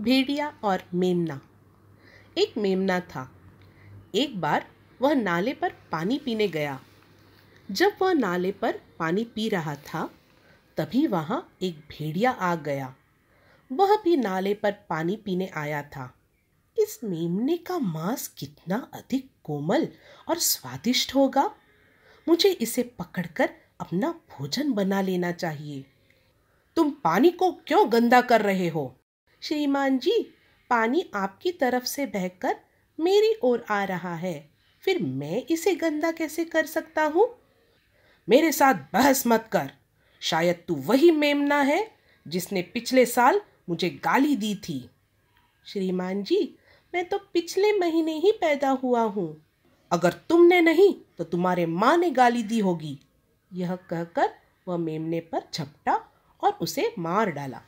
भेड़िया और मेमना एक मेमना था एक बार वह नाले पर पानी पीने गया जब वह नाले पर पानी पी रहा था तभी वहाँ एक भेड़िया आ गया वह भी नाले पर पानी पीने आया था इस मेमने का मांस कितना अधिक कोमल और स्वादिष्ट होगा मुझे इसे पकड़कर अपना भोजन बना लेना चाहिए तुम पानी को क्यों गंदा कर रहे हो श्रीमान जी पानी आपकी तरफ से बहकर मेरी ओर आ रहा है फिर मैं इसे गंदा कैसे कर सकता हूँ मेरे साथ बहस मत कर शायद तू वही मेमना है जिसने पिछले साल मुझे गाली दी थी श्रीमान जी मैं तो पिछले महीने ही पैदा हुआ हूँ अगर तुमने नहीं तो तुम्हारे माँ ने गाली दी होगी यह कहकर वह मेमने पर झपटा और उसे मार डाला